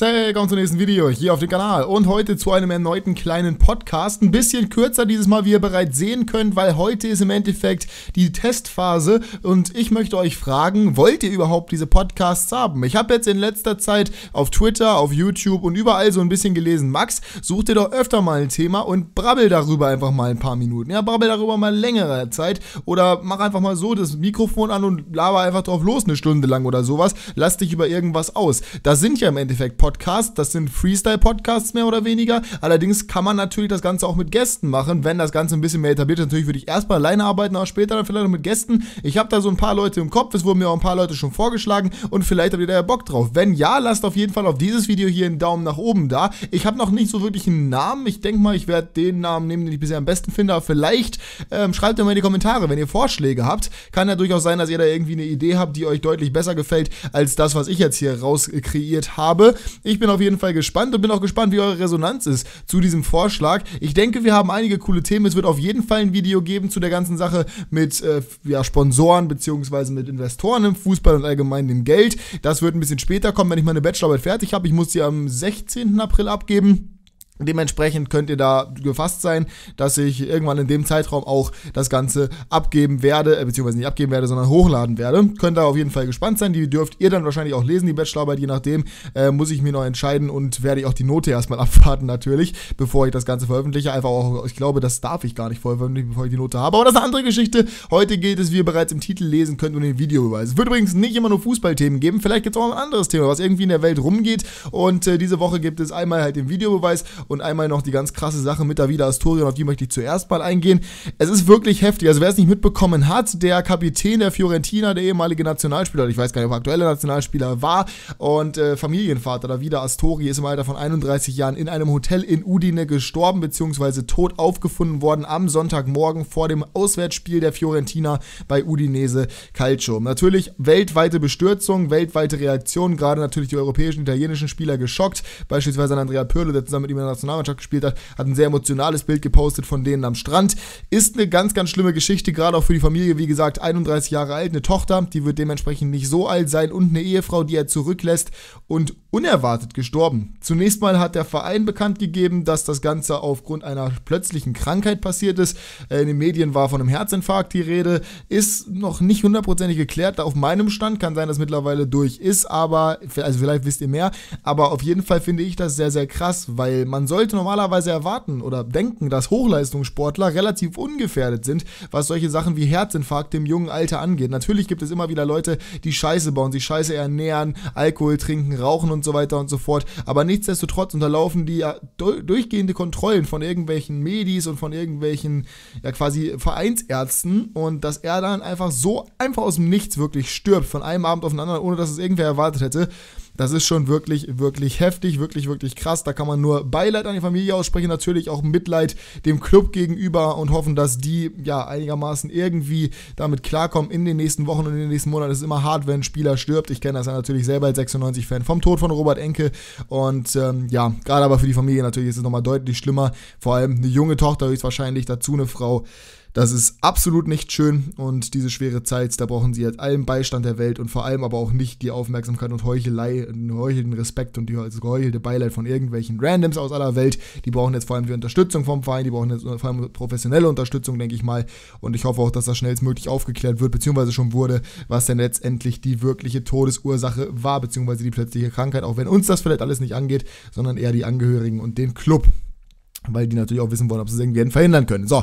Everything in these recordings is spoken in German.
Hey, willkommen zum nächsten Video hier auf dem Kanal und heute zu einem erneuten kleinen Podcast. Ein bisschen kürzer dieses Mal, wie ihr bereits sehen könnt, weil heute ist im Endeffekt die Testphase und ich möchte euch fragen, wollt ihr überhaupt diese Podcasts haben? Ich habe jetzt in letzter Zeit auf Twitter, auf YouTube und überall so ein bisschen gelesen, Max, such dir doch öfter mal ein Thema und brabbel darüber einfach mal ein paar Minuten. Ja, brabbel darüber mal längere Zeit oder mach einfach mal so das Mikrofon an und laber einfach drauf los eine Stunde lang oder sowas. Lass dich über irgendwas aus. Das sind ja im Endeffekt Podcast. Das sind Freestyle-Podcasts mehr oder weniger. Allerdings kann man natürlich das Ganze auch mit Gästen machen, wenn das Ganze ein bisschen mehr etabliert ist. Natürlich würde ich erstmal alleine arbeiten, aber später dann vielleicht noch mit Gästen. Ich habe da so ein paar Leute im Kopf. Es wurden mir auch ein paar Leute schon vorgeschlagen und vielleicht habt ihr da ja Bock drauf. Wenn ja, lasst auf jeden Fall auf dieses Video hier einen Daumen nach oben da. Ich habe noch nicht so wirklich einen Namen. Ich denke mal, ich werde den Namen nehmen, den ich bisher am besten finde. Aber vielleicht ähm, schreibt ihr mal in die Kommentare, wenn ihr Vorschläge habt. Kann ja durchaus sein, dass ihr da irgendwie eine Idee habt, die euch deutlich besser gefällt als das, was ich jetzt hier raus kreiert habe. Ich bin auf jeden Fall gespannt und bin auch gespannt, wie eure Resonanz ist zu diesem Vorschlag. Ich denke, wir haben einige coole Themen. Es wird auf jeden Fall ein Video geben zu der ganzen Sache mit äh, ja, Sponsoren bzw. mit Investoren im Fußball und allgemein dem Geld. Das wird ein bisschen später kommen, wenn ich meine Bachelorarbeit fertig habe. Ich muss sie am 16. April abgeben. Dementsprechend könnt ihr da gefasst sein, dass ich irgendwann in dem Zeitraum auch das Ganze abgeben werde, äh, beziehungsweise nicht abgeben werde, sondern hochladen werde. Könnt da auf jeden Fall gespannt sein. Die dürft ihr dann wahrscheinlich auch lesen, die Bachelorarbeit, je nachdem, äh, muss ich mir noch entscheiden und werde ich auch die Note erstmal abwarten, natürlich, bevor ich das Ganze veröffentliche. Einfach auch, ich glaube, das darf ich gar nicht veröffentlichen, bevor ich die Note habe. Aber das ist eine andere Geschichte. Heute geht es, wie ihr bereits im Titel lesen könnt, um den Videobeweis. Es wird übrigens nicht immer nur Fußballthemen geben, vielleicht gibt es auch ein anderes Thema, was irgendwie in der Welt rumgeht. Und äh, diese Woche gibt es einmal halt den Videobeweis und einmal noch die ganz krasse Sache mit Davida Astorion, auf die möchte ich zuerst mal eingehen. Es ist wirklich heftig. Also wer es nicht mitbekommen hat, der Kapitän der Fiorentina, der ehemalige Nationalspieler, ich weiß gar nicht, ob er aktueller Nationalspieler war und äh, Familienvater Davida Astori ist im Alter von 31 Jahren in einem Hotel in Udine gestorben bzw. tot aufgefunden worden am Sonntagmorgen vor dem Auswärtsspiel der Fiorentina bei Udinese Calcio. Natürlich weltweite Bestürzung, weltweite Reaktion, gerade natürlich die europäischen, italienischen Spieler geschockt. Beispielsweise Andrea Pirlo, der zusammen mit ihm in der Nationalmannschaft gespielt hat, hat ein sehr emotionales Bild gepostet von denen am Strand. Ist eine ganz, ganz schlimme Geschichte, gerade auch für die Familie. Wie gesagt, 31 Jahre alt, eine Tochter, die wird dementsprechend nicht so alt sein und eine Ehefrau, die er zurücklässt und unerwartet gestorben. Zunächst mal hat der Verein bekannt gegeben, dass das Ganze aufgrund einer plötzlichen Krankheit passiert ist. Äh, in den Medien war von einem Herzinfarkt die Rede. Ist noch nicht hundertprozentig geklärt. Auf meinem Stand kann sein, dass mittlerweile durch ist, aber, also vielleicht wisst ihr mehr. Aber auf jeden Fall finde ich das sehr, sehr krass, weil man man sollte normalerweise erwarten oder denken, dass Hochleistungssportler relativ ungefährdet sind, was solche Sachen wie Herzinfarkte im jungen Alter angeht. Natürlich gibt es immer wieder Leute, die Scheiße bauen, sich Scheiße ernähren, Alkohol trinken, rauchen und so weiter und so fort. Aber nichtsdestotrotz unterlaufen die ja durchgehende Kontrollen von irgendwelchen Medis und von irgendwelchen ja quasi Vereinsärzten und dass er dann einfach so einfach aus dem Nichts wirklich stirbt, von einem Abend auf den anderen, ohne dass es irgendwer erwartet hätte. Das ist schon wirklich, wirklich heftig, wirklich, wirklich krass. Da kann man nur Beileid an die Familie aussprechen, natürlich auch Mitleid dem Club gegenüber und hoffen, dass die ja einigermaßen irgendwie damit klarkommen in den nächsten Wochen und in den nächsten Monaten. Es ist immer hart, wenn ein Spieler stirbt. Ich kenne das ja natürlich selber als 96-Fan vom Tod von Robert Enke. Und ähm, ja, gerade aber für die Familie natürlich ist es nochmal deutlich schlimmer. Vor allem eine junge Tochter höchstwahrscheinlich, dazu eine Frau. Das ist absolut nicht schön und diese schwere Zeit, da brauchen sie jetzt allen Beistand der Welt und vor allem aber auch nicht die Aufmerksamkeit und Heuchelei, den heuchelnden Respekt und die also geheuchelte Beileid von irgendwelchen Randoms aus aller Welt. Die brauchen jetzt vor allem die Unterstützung vom Verein, die brauchen jetzt vor allem professionelle Unterstützung, denke ich mal. Und ich hoffe auch, dass das schnellstmöglich aufgeklärt wird, beziehungsweise schon wurde, was denn letztendlich die wirkliche Todesursache war, beziehungsweise die plötzliche Krankheit, auch wenn uns das vielleicht alles nicht angeht, sondern eher die Angehörigen und den Club weil die natürlich auch wissen wollen, ob sie es irgendwie verhindern können. So,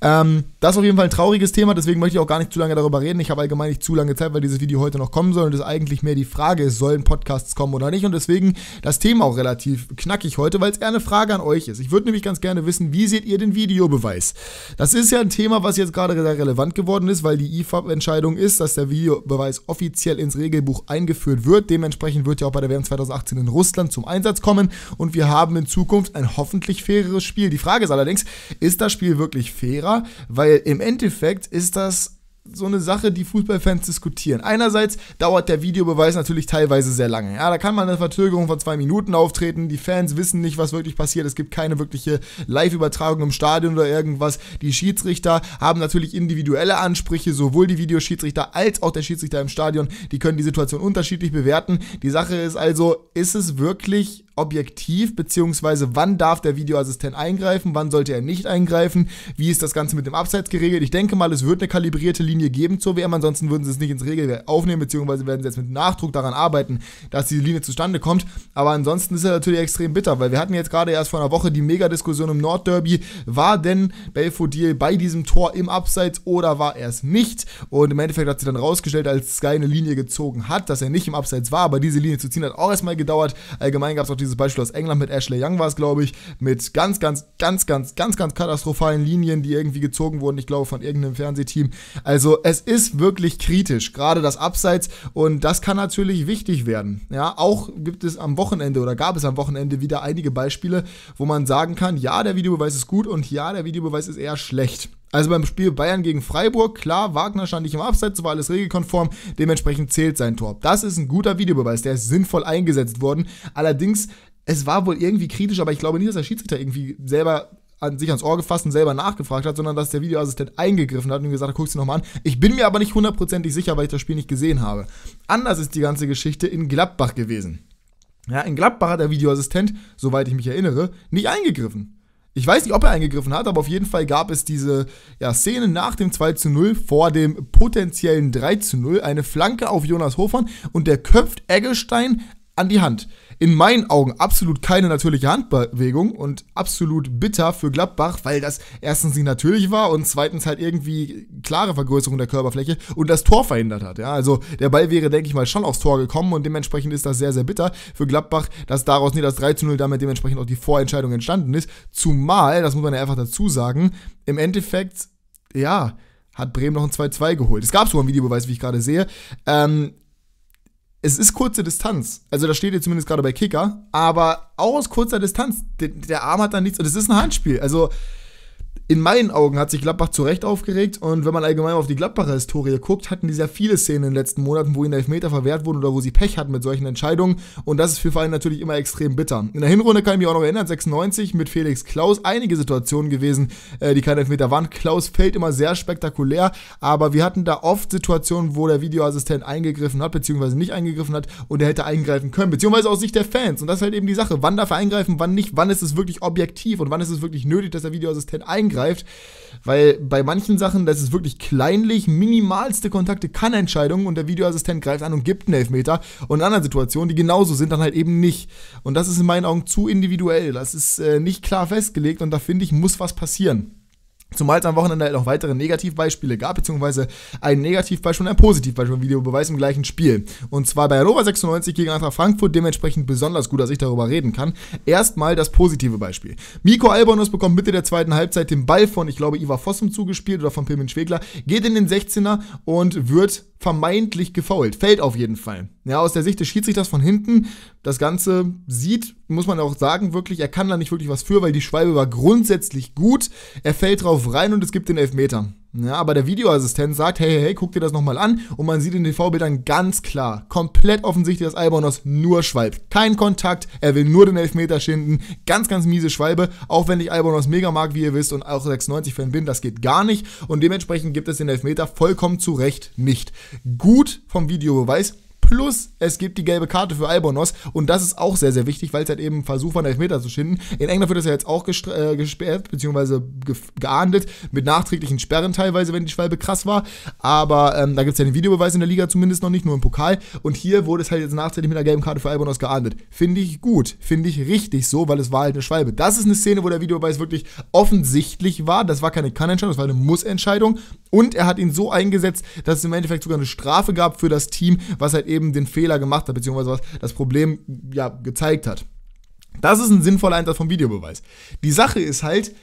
ähm, das ist auf jeden Fall ein trauriges Thema, deswegen möchte ich auch gar nicht zu lange darüber reden. Ich habe allgemein nicht zu lange Zeit, weil dieses Video heute noch kommen soll und es eigentlich mehr die Frage ist, sollen Podcasts kommen oder nicht und deswegen das Thema auch relativ knackig heute, weil es eher eine Frage an euch ist. Ich würde nämlich ganz gerne wissen, wie seht ihr den Videobeweis? Das ist ja ein Thema, was jetzt gerade sehr relevant geworden ist, weil die IFAB-Entscheidung ist, dass der Videobeweis offiziell ins Regelbuch eingeführt wird. Dementsprechend wird ja auch bei der WM 2018 in Russland zum Einsatz kommen und wir haben in Zukunft ein hoffentlich faireres dieses Spiel. Die Frage ist allerdings, ist das Spiel wirklich fairer? Weil im Endeffekt ist das so eine Sache, die Fußballfans diskutieren. Einerseits dauert der Videobeweis natürlich teilweise sehr lange. Ja, da kann man eine Verzögerung von zwei Minuten auftreten. Die Fans wissen nicht, was wirklich passiert. Es gibt keine wirkliche Live-Übertragung im Stadion oder irgendwas. Die Schiedsrichter haben natürlich individuelle Ansprüche, sowohl die Videoschiedsrichter als auch der Schiedsrichter im Stadion. Die können die Situation unterschiedlich bewerten. Die Sache ist also, ist es wirklich objektiv, beziehungsweise wann darf der Videoassistent eingreifen, wann sollte er nicht eingreifen, wie ist das Ganze mit dem Abseits geregelt. Ich denke mal, es wird eine kalibrierte Linie geben zur WM, ansonsten würden sie es nicht ins Regelwerk aufnehmen, beziehungsweise werden sie jetzt mit Nachdruck daran arbeiten, dass diese Linie zustande kommt. Aber ansonsten ist er natürlich extrem bitter, weil wir hatten jetzt gerade erst vor einer Woche die Mega-Diskussion im Nordderby, war denn Belfodil bei diesem Tor im Abseits oder war er es nicht? Und im Endeffekt hat sie dann rausgestellt, als Sky eine Linie gezogen hat, dass er nicht im Abseits war, aber diese Linie zu ziehen hat auch erstmal gedauert. Allgemein gab es auch die dieses Beispiel aus England mit Ashley Young war es, glaube ich, mit ganz, ganz, ganz, ganz, ganz, ganz katastrophalen Linien, die irgendwie gezogen wurden, ich glaube, von irgendeinem Fernsehteam. Also es ist wirklich kritisch, gerade das Abseits und das kann natürlich wichtig werden. Ja, auch gibt es am Wochenende oder gab es am Wochenende wieder einige Beispiele, wo man sagen kann, ja, der Videobeweis ist gut und ja, der Videobeweis ist eher schlecht. Also beim Spiel Bayern gegen Freiburg, klar, Wagner stand nicht im Abseits, war alles regelkonform, dementsprechend zählt sein Tor. Das ist ein guter Videobeweis, der ist sinnvoll eingesetzt worden. Allerdings, es war wohl irgendwie kritisch, aber ich glaube nicht, dass der Schiedsrichter irgendwie selber an sich ans Ohr gefasst und selber nachgefragt hat, sondern dass der Videoassistent eingegriffen hat und ihm gesagt hat, guck dir nochmal an. Ich bin mir aber nicht hundertprozentig sicher, weil ich das Spiel nicht gesehen habe. Anders ist die ganze Geschichte in Gladbach gewesen. Ja, in Gladbach hat der Videoassistent, soweit ich mich erinnere, nicht eingegriffen. Ich weiß nicht, ob er eingegriffen hat, aber auf jeden Fall gab es diese ja, Szene nach dem 2 zu 0 vor dem potenziellen 3 zu 0. Eine Flanke auf Jonas Hofmann und der köpft Eggestein an die Hand in meinen Augen absolut keine natürliche Handbewegung und absolut bitter für Gladbach, weil das erstens nicht natürlich war und zweitens halt irgendwie klare Vergrößerung der Körperfläche und das Tor verhindert hat. Ja, also der Ball wäre, denke ich mal, schon aufs Tor gekommen und dementsprechend ist das sehr, sehr bitter für Gladbach, dass daraus nicht das 3 zu 0 damit dementsprechend auch die Vorentscheidung entstanden ist. Zumal, das muss man ja einfach dazu sagen, im Endeffekt, ja, hat Bremen noch ein 2-2 geholt. Es gab sogar einen Videobeweis, wie ich gerade sehe. Ähm, es ist kurze Distanz. Also da steht ihr zumindest gerade bei Kicker, aber auch aus kurzer Distanz. Der, der Arm hat da nichts und es ist ein Handspiel. Also in meinen Augen hat sich Gladbach zu Recht aufgeregt und wenn man allgemein auf die Gladbacher Historie guckt, hatten die sehr viele Szenen in den letzten Monaten, wo ihnen Elfmeter verwehrt wurden oder wo sie Pech hatten mit solchen Entscheidungen und das ist für Vereine natürlich immer extrem bitter. In der Hinrunde kann ich mich auch noch erinnern, 96 mit Felix Klaus, einige Situationen gewesen, äh, die keine Elfmeter waren. Klaus fällt immer sehr spektakulär, aber wir hatten da oft Situationen, wo der Videoassistent eingegriffen hat, beziehungsweise nicht eingegriffen hat und er hätte eingreifen können, beziehungsweise aus Sicht der Fans und das ist halt eben die Sache, wann darf er eingreifen, wann nicht, wann ist es wirklich objektiv und wann ist es wirklich nötig, dass der Videoassistent eingreift eingreift. Weil bei manchen Sachen, das ist wirklich kleinlich, minimalste Kontakte, kann Entscheidungen und der Videoassistent greift an und gibt einen Elfmeter. Und in anderen Situationen, die genauso sind, dann halt eben nicht. Und das ist in meinen Augen zu individuell. Das ist äh, nicht klar festgelegt und da finde ich, muss was passieren. Zumal es am Wochenende halt noch weitere Negativbeispiele gab, beziehungsweise ein Negativbeispiel und ein Positivbeispiel, ein Videobeweis im gleichen Spiel. Und zwar bei Hannover 96 gegen Eintracht Frankfurt, dementsprechend besonders gut, dass ich darüber reden kann. Erstmal das positive Beispiel. Miko Albonos bekommt Mitte der zweiten Halbzeit den Ball von, ich glaube, Iva Fossum zugespielt oder von Pilmin Schwegler, geht in den 16er und wird vermeintlich gefault. Fällt auf jeden Fall. Ja, aus der Sicht des Schiedsrichters von hinten, das Ganze sieht, muss man auch sagen, wirklich, er kann da nicht wirklich was für, weil die Schwalbe war grundsätzlich gut. Er fällt drauf rein und es gibt den Elfmeter. Ja, ne, aber der Videoassistent sagt, hey, hey, hey, guck dir das nochmal an und man sieht in den TV-Bildern ganz klar, komplett offensichtlich, dass Albonos nur schwalbt. Kein Kontakt, er will nur den Elfmeter schinden, ganz, ganz miese Schwalbe, auch wenn ich Albonos mega mag, wie ihr wisst, und auch 96-Fan bin, das geht gar nicht und dementsprechend gibt es den Elfmeter vollkommen zu Recht nicht. Gut vom Videobeweis, Plus, es gibt die gelbe Karte für Albonos. Und das ist auch sehr, sehr wichtig, weil es halt eben versucht war, einen Elfmeter zu schinden. In England wird das ja jetzt auch äh, gesperrt, beziehungsweise ge geahndet, mit nachträglichen Sperren teilweise, wenn die Schwalbe krass war. Aber ähm, da gibt es ja einen Videobeweis in der Liga zumindest noch nicht, nur im Pokal. Und hier wurde es halt jetzt nachträglich mit einer gelben Karte für Albonos geahndet. Finde ich gut. Finde ich richtig so, weil es war halt eine Schwalbe. Das ist eine Szene, wo der Videobeweis wirklich offensichtlich war. Das war keine Kannentscheidung, das war eine Mussentscheidung. Und er hat ihn so eingesetzt, dass es im Endeffekt sogar eine Strafe gab für das Team, was halt eben eben den Fehler gemacht hat, beziehungsweise was das Problem ja gezeigt hat. Das ist ein sinnvoller Einsatz vom Videobeweis. Die Sache ist halt,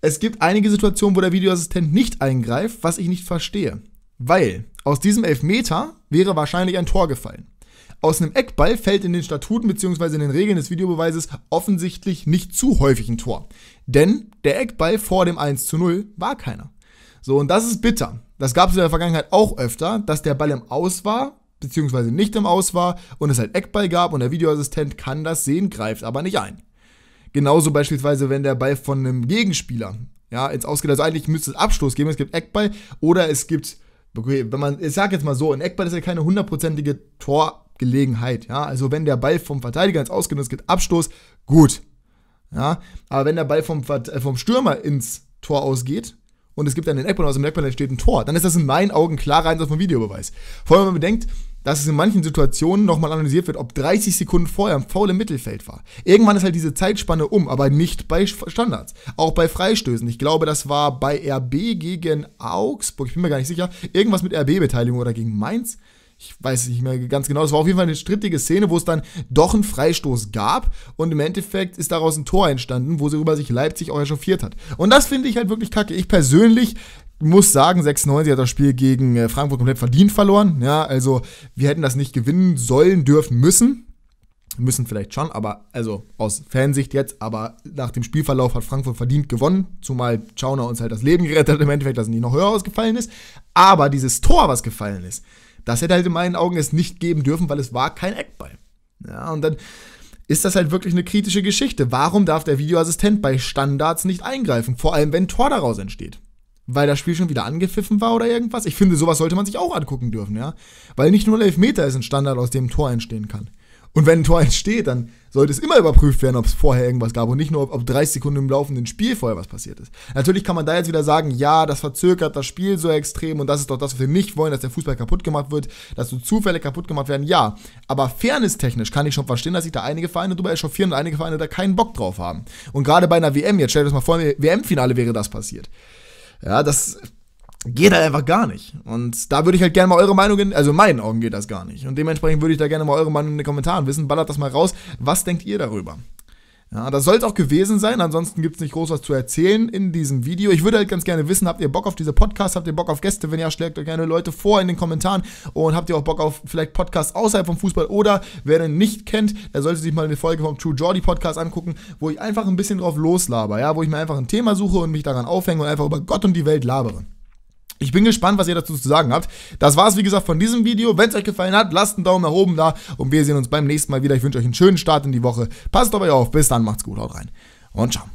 es gibt einige Situationen, wo der Videoassistent nicht eingreift, was ich nicht verstehe. Weil aus diesem Elfmeter wäre wahrscheinlich ein Tor gefallen. Aus einem Eckball fällt in den Statuten bzw. in den Regeln des Videobeweises offensichtlich nicht zu häufig ein Tor. Denn der Eckball vor dem 1 zu 0 war keiner. So, und das ist bitter. Das gab es in der Vergangenheit auch öfter, dass der Ball im Aus war beziehungsweise nicht im Aus war und es halt Eckball gab und der Videoassistent kann das sehen, greift aber nicht ein. Genauso beispielsweise, wenn der Ball von einem Gegenspieler ja, ins Aus geht. Also eigentlich müsste es Abstoß geben, es gibt Eckball oder es gibt, okay, wenn man, ich sag jetzt mal so, ein Eckball ist ja keine hundertprozentige Torgelegenheit. Ja? Also wenn der Ball vom Verteidiger ins Aus geht und es gibt Abstoß, gut. Ja? Aber wenn der Ball vom, äh, vom Stürmer ins Tor ausgeht, und es gibt dann den Eckball, aus dem Eckball entsteht ein Tor, dann ist das in meinen Augen klarer Einsatz vom Videobeweis. Vor allem, wenn man bedenkt, dass es in manchen Situationen nochmal analysiert wird, ob 30 Sekunden vorher ein Foul im Mittelfeld war. Irgendwann ist halt diese Zeitspanne um, aber nicht bei Standards. Auch bei Freistößen. Ich glaube, das war bei RB gegen Augsburg, ich bin mir gar nicht sicher. Irgendwas mit RB-Beteiligung oder gegen Mainz ich weiß nicht mehr ganz genau, es war auf jeden Fall eine strittige Szene, wo es dann doch einen Freistoß gab und im Endeffekt ist daraus ein Tor entstanden, wo sie über sich Leipzig auch echauffiert hat. Und das finde ich halt wirklich kacke. Ich persönlich muss sagen, 96 hat das Spiel gegen äh, Frankfurt komplett verdient verloren. Ja, also wir hätten das nicht gewinnen sollen, dürfen, müssen. Müssen vielleicht schon, aber also aus Fansicht jetzt, aber nach dem Spielverlauf hat Frankfurt verdient gewonnen, zumal Schauner uns halt das Leben gerettet hat, im Endeffekt, dass es nicht noch höher ausgefallen ist. Aber dieses Tor, was gefallen ist, das hätte halt in meinen Augen es nicht geben dürfen, weil es war kein Eckball. Ja, und dann ist das halt wirklich eine kritische Geschichte. Warum darf der Videoassistent bei Standards nicht eingreifen? Vor allem, wenn Tor daraus entsteht weil das Spiel schon wieder angepfiffen war oder irgendwas. Ich finde, sowas sollte man sich auch angucken dürfen, ja. Weil nicht nur ein Elfmeter ist ein Standard, aus dem ein Tor entstehen kann. Und wenn ein Tor entsteht, dann sollte es immer überprüft werden, ob es vorher irgendwas gab und nicht nur, ob, ob 30 Sekunden im laufenden Spiel vorher was passiert ist. Natürlich kann man da jetzt wieder sagen, ja, das verzögert das Spiel so extrem und das ist doch das, was wir nicht wollen, dass der Fußball kaputt gemacht wird, dass so Zufälle kaputt gemacht werden. Ja, aber fairness kann ich schon verstehen, dass sich da einige Vereine drüber echauffieren und einige Vereine da keinen Bock drauf haben. Und gerade bei einer WM, jetzt stellt euch das mal vor, WM-Finale wäre das passiert. Ja, das geht halt einfach gar nicht. Und da würde ich halt gerne mal eure Meinung, in, also in meinen Augen geht das gar nicht. Und dementsprechend würde ich da gerne mal eure Meinung in den Kommentaren wissen. Ballert das mal raus. Was denkt ihr darüber? Ja, das soll es auch gewesen sein. Ansonsten gibt es nicht groß was zu erzählen in diesem Video. Ich würde halt ganz gerne wissen, habt ihr Bock auf diese Podcasts? Habt ihr Bock auf Gäste? Wenn ja, schlägt euch gerne Leute vor in den Kommentaren. Und habt ihr auch Bock auf vielleicht Podcasts außerhalb vom Fußball? Oder wer den nicht kennt, der sollte sich mal eine Folge vom True Jordi Podcast angucken, wo ich einfach ein bisschen drauf loslabere. Ja, wo ich mir einfach ein Thema suche und mich daran aufhänge und einfach über Gott und die Welt labere. Ich bin gespannt, was ihr dazu zu sagen habt. Das war's, wie gesagt, von diesem Video. Wenn es euch gefallen hat, lasst einen Daumen nach oben da und wir sehen uns beim nächsten Mal wieder. Ich wünsche euch einen schönen Start in die Woche. Passt auf euch auf. Bis dann, macht's gut, haut rein und ciao.